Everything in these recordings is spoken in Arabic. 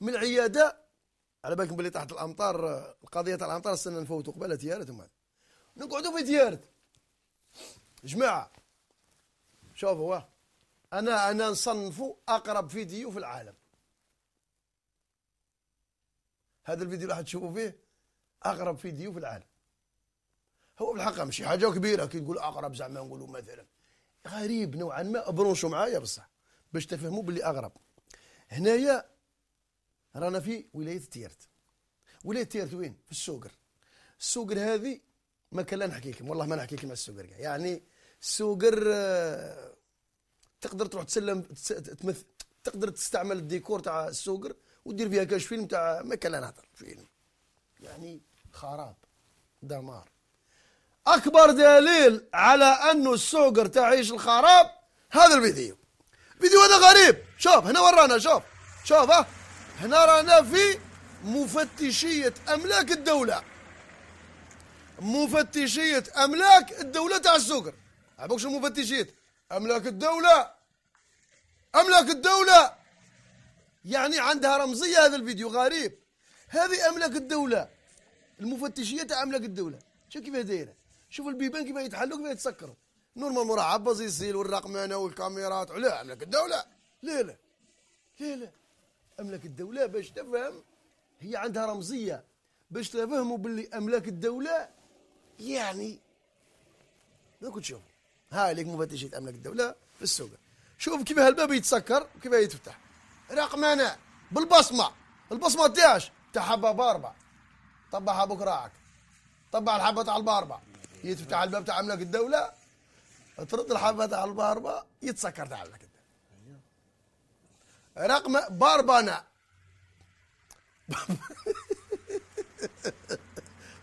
من العياده على بالكم بلي تحت الامطار القضيه تاع الامطار السنه نفوتوا قبل تيارتهم نقعدوا في تيارت جماعه شوفوا انا انا نصنفو اقرب فيديو في العالم هذا الفيديو راح تشوفوا فيه اقرب فيديو في العالم هو بالحق ماشي حاجه كبيره كي نقول اقرب زعما نقولوا مثلا غريب نوعا ما برونشوا معايا بصح باش تفهموا باللي اغرب هنايا رانا في ولايه تيرت ولايه تيرت وين في السوقر السوقر هذه ما كان لا نحكي لكم والله ما نحكي لكم على السوقر يعني السوقر آه، تقدر تروح تسلم تمثل تقدر تستعمل الديكور تاع السوقر ودير فيها كاش فيلم تاع ما كان لا نهضر فيلم يعني خراب دمار اكبر دليل على انه السوقر تعيش الخراب هذا الفيديو الفيديو هذا غريب شوف هنا ورانا شوف شوف ها هنا رانا في مفتشية أملاك الدولة مفتشية أملاك الدولة تاع السكر عبوك شو مفتشية أملاك الدولة أملاك الدولة يعني عندها رمزية هذا الفيديو غريب هذه أملاك الدولة المفتشية تاع أملاك الدولة شوف كيف دايرة شوف البيبان كيف يتحلوا كيف يتسكروا نورمال مرعب بزيزيل والرقمنة والكاميرات علاه أملاك الدولة ليلة لا لا لا املاك الدوله باش تفهم هي عندها رمزيه باش تفهموا باللي املاك الدوله يعني دوك تشوف هاي ليك مفتشيه املاك الدوله في السوق شوف كيف هالباب يتسكر وكيف يتفتح رقم انا بالبصمه البصمه تاعش تاع حبه باربع طبعها بكراعك طبع الحبه تاع الباربه يتفتح الباب تاع املاك الدوله ترد الحبه تاع الباربه يتسكر تاع املاك الدوله رقم باربانا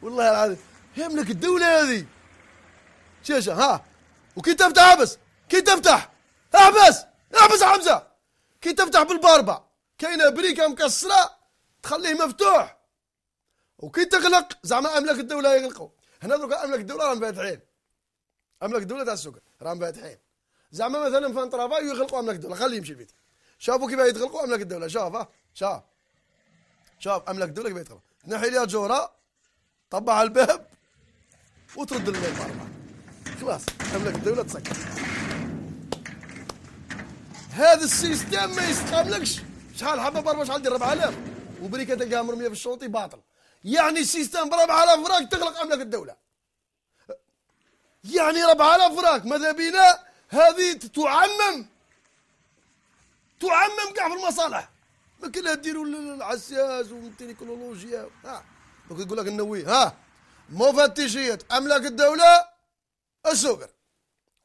والله العظيم يملك الدولة هذه شاشة ها وكي تفتح احبس كي تفتح احبس احبس حمزة كي تفتح بالباربة كاينة بريكة مكسرة تخليه مفتوح وكي تغلق زعما املاك الدولة يغلقوا هنا دروك املاك الدولة راهم فاتحين املاك الدولة تاع السكر راهم فاتحين زعما مثلا فان ترافاي يغلقوا املاك الدولة خليه يمشي البيت شافوا كيف يتغلقوا املاك الدوله شاف شاف شاف املاك الدوله كيف يتغلقوا نحي لها جوره طبع الباب وترد الميل باربعه خلاص املاك الدوله تسكر هذا السيستم ما يستعملكش شحال حبه بربع شحال دير 4000 وبريكه تلقاها مرميه في الشوطي باطل يعني السيستم ب 4000 فراك تغلق املاك الدوله يعني 4000 فراك ماذا بينا هذه تعمم تعمم كاع في المصالح ما كلها ديروا العساس والتكنولوجيا ها دوك يقول لك النووي ها مفتشية أملاك الدولة السكر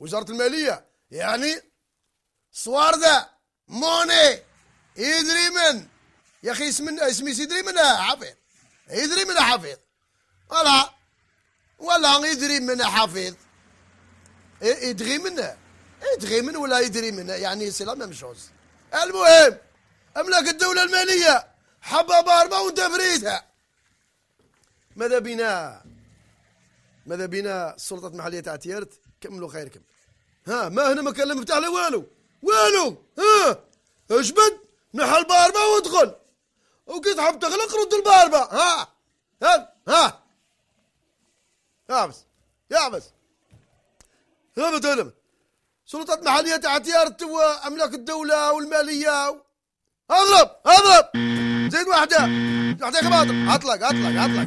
وزارة المالية يعني سواردة موني يدري من يا أخي اسم اسمي يدري من حفيظ يدري من حفيظ ولا ولا يدري من حفيظ يدري من يدري من ولا يدري من يعني سي لا ميم شوز المهم أملاك الدولة المالية حبة أربعة وتفريزها ماذا بنا ماذا بنا السلطات المحلية تاع تيارت كملوا خيركم ها ما هنا ما كان فتح لا والو والو ها اجبد نحل باربة وادخل وكي تحب تغلق رد الباربة ها ها ها يا بس يا بس يا هبط سلطات محلية تيار توا أملاك الدولة والمالية و... اضرب اضرب زيد واحدة واحدة خباطر اطلق اطلق اطلق